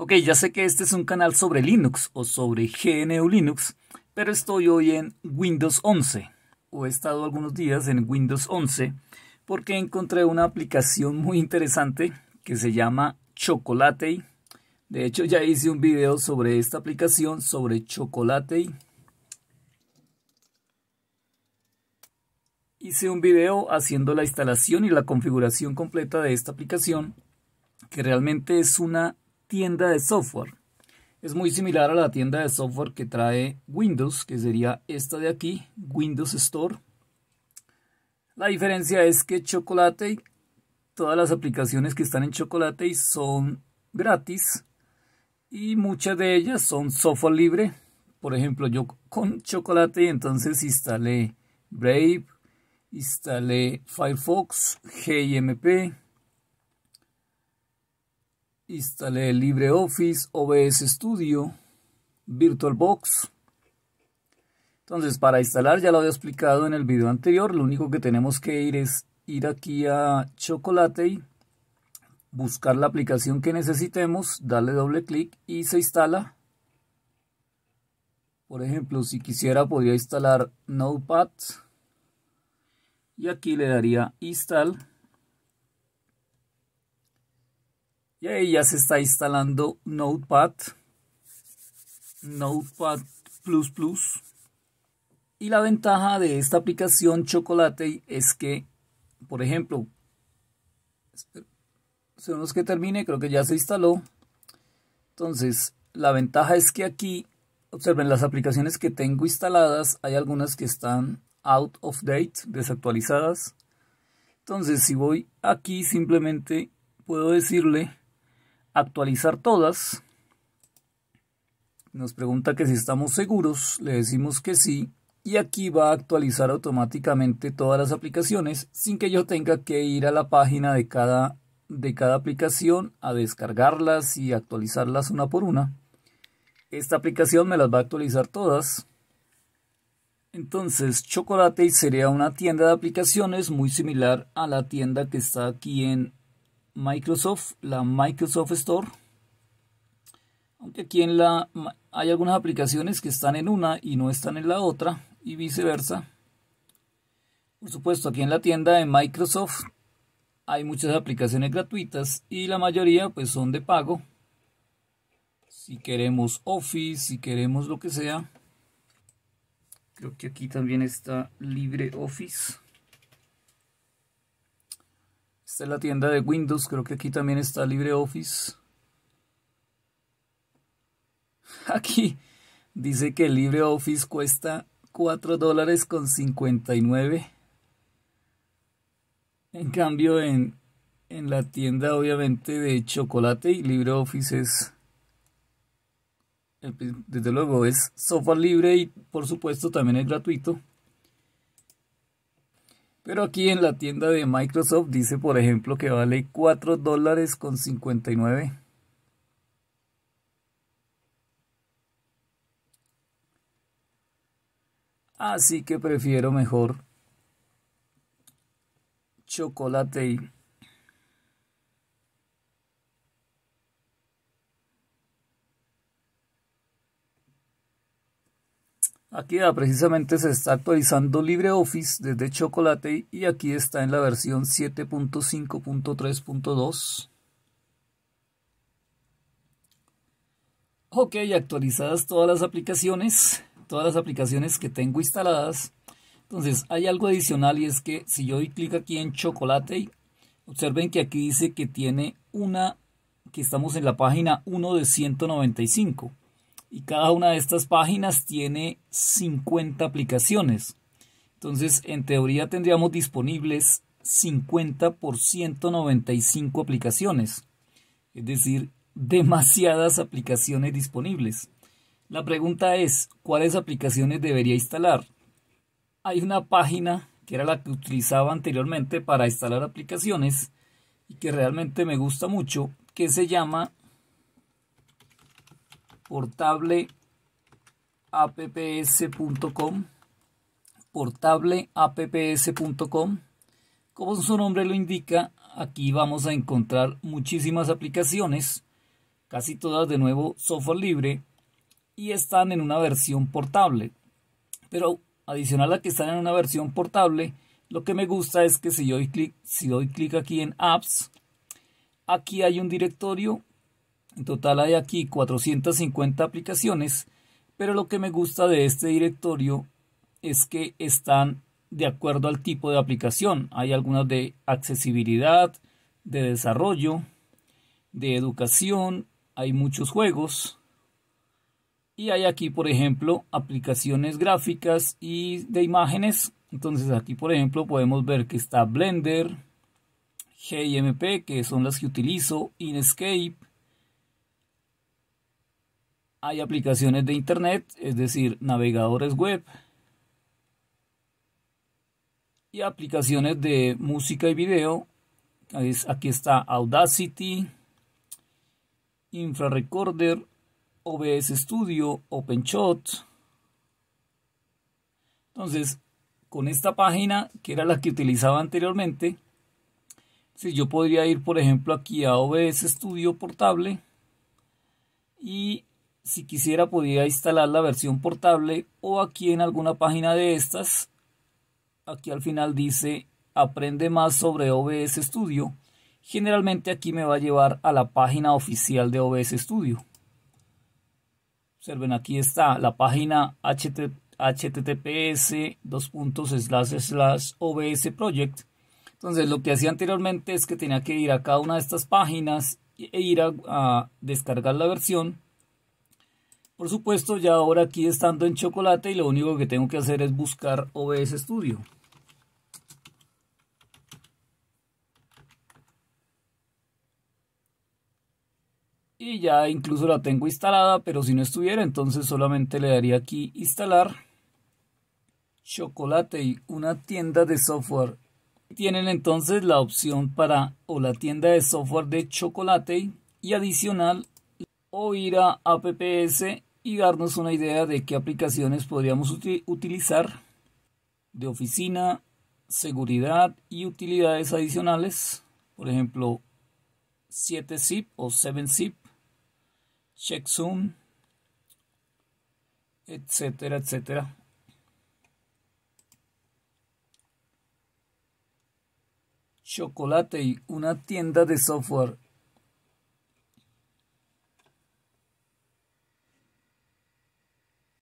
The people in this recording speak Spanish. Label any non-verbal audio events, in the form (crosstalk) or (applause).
Ok, ya sé que este es un canal sobre Linux o sobre GNU Linux, pero estoy hoy en Windows 11 o he estado algunos días en Windows 11 porque encontré una aplicación muy interesante que se llama Chocolate. De hecho ya hice un video sobre esta aplicación, sobre Chocolate. Hice un video haciendo la instalación y la configuración completa de esta aplicación que realmente es una tienda de software. Es muy similar a la tienda de software que trae Windows, que sería esta de aquí, Windows Store. La diferencia es que Chocolate, todas las aplicaciones que están en Chocolate son gratis y muchas de ellas son software libre. Por ejemplo, yo con Chocolate entonces instalé Brave, instalé Firefox, GIMP, Instalé LibreOffice, OBS Studio, VirtualBox. Entonces, para instalar ya lo había explicado en el video anterior. Lo único que tenemos que ir es ir aquí a Chocolate, buscar la aplicación que necesitemos, darle doble clic y se instala. Por ejemplo, si quisiera podría instalar Notepad y aquí le daría Install. ya se está instalando Notepad. Notepad Plus Plus. Y la ventaja de esta aplicación Chocolate es que, por ejemplo, según los que termine, creo que ya se instaló. Entonces, la ventaja es que aquí, observen, las aplicaciones que tengo instaladas, hay algunas que están out of date, desactualizadas. Entonces, si voy aquí, simplemente puedo decirle actualizar todas. Nos pregunta que si estamos seguros, le decimos que sí. Y aquí va a actualizar automáticamente todas las aplicaciones sin que yo tenga que ir a la página de cada, de cada aplicación a descargarlas y actualizarlas una por una. Esta aplicación me las va a actualizar todas. Entonces, Chocolate sería una tienda de aplicaciones muy similar a la tienda que está aquí en Microsoft, la Microsoft Store. Aunque aquí en la hay algunas aplicaciones que están en una y no están en la otra y viceversa. Por supuesto, aquí en la tienda de Microsoft hay muchas aplicaciones gratuitas y la mayoría pues son de pago. Si queremos Office, si queremos lo que sea. Creo que aquí también está LibreOffice. Esta es la tienda de Windows, creo que aquí también está LibreOffice. (laughs) Aquí dice que LibreOffice cuesta 4 dólares con 59. En cambio, en, en la tienda, obviamente, de chocolate y LibreOffice es. Desde luego, es software libre y por supuesto también es gratuito. Pero aquí en la tienda de Microsoft dice, por ejemplo, que vale 4 dólares con 59. Así que prefiero mejor chocolate y... Aquí ah, precisamente se está actualizando LibreOffice desde Chocolate y aquí está en la versión 7.5.3.2. Ok, actualizadas todas las aplicaciones, todas las aplicaciones que tengo instaladas. Entonces, hay algo adicional y es que si yo doy clic aquí en Chocolate, observen que aquí dice que tiene una, que estamos en la página 1 de 195 y cada una de estas páginas tiene 50 aplicaciones. Entonces, en teoría tendríamos disponibles 50 por 195 aplicaciones, es decir, demasiadas aplicaciones disponibles. La pregunta es, ¿cuáles aplicaciones debería instalar? Hay una página que era la que utilizaba anteriormente para instalar aplicaciones y que realmente me gusta mucho, que se llama portableapps.com portableapps.com como su nombre lo indica aquí vamos a encontrar muchísimas aplicaciones casi todas de nuevo software libre y están en una versión portable pero adicional a que están en una versión portable lo que me gusta es que si, yo doy clic, si doy clic aquí en apps aquí hay un directorio en total hay aquí 450 aplicaciones, pero lo que me gusta de este directorio es que están de acuerdo al tipo de aplicación. Hay algunas de accesibilidad, de desarrollo, de educación, hay muchos juegos. Y hay aquí, por ejemplo, aplicaciones gráficas y de imágenes. Entonces aquí, por ejemplo, podemos ver que está Blender, GIMP, que son las que utilizo, InScape hay aplicaciones de Internet, es decir, navegadores web y aplicaciones de música y video. Aquí está Audacity, InfraRecorder, OBS Studio, OpenShot. Entonces, con esta página, que era la que utilizaba anteriormente, si yo podría ir, por ejemplo, aquí a OBS Studio Portable y si quisiera podía instalar la versión portable o aquí en alguna página de estas. Aquí al final dice aprende más sobre OBS Studio. Generalmente aquí me va a llevar a la página oficial de OBS Studio. Observen, aquí está la página https obs project. Entonces lo que hacía anteriormente es que tenía que ir a cada una de estas páginas e ir a descargar la versión por supuesto, ya ahora aquí estando en chocolate y lo único que tengo que hacer es buscar OBS Studio. Y ya incluso la tengo instalada, pero si no estuviera, entonces solamente le daría aquí instalar chocolate y una tienda de software. Tienen entonces la opción para o la tienda de software de chocolate y adicional o ir a apps y darnos una idea de qué aplicaciones podríamos utilizar de oficina, seguridad y utilidades adicionales, por ejemplo 7zip o 7zip, checksum, etcétera, etcétera. Chocolate y una tienda de software